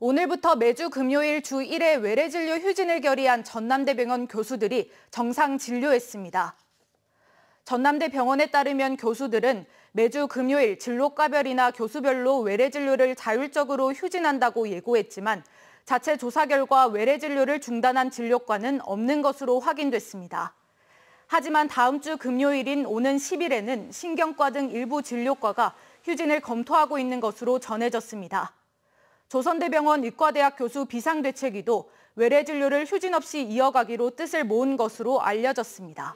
오늘부터 매주 금요일 주 1회 외래진료 휴진을 결의한 전남대병원 교수들이 정상 진료했습니다. 전남대 병원에 따르면 교수들은 매주 금요일 진로과별이나 교수별로 외래진료를 자율적으로 휴진한다고 예고했지만 자체 조사 결과 외래진료를 중단한 진료과는 없는 것으로 확인됐습니다. 하지만 다음 주 금요일인 오는 10일에는 신경과 등 일부 진료과가 휴진을 검토하고 있는 것으로 전해졌습니다. 조선대병원 의과대학 교수 비상대책위도 외래 진료를 휴진 없이 이어가기로 뜻을 모은 것으로 알려졌습니다.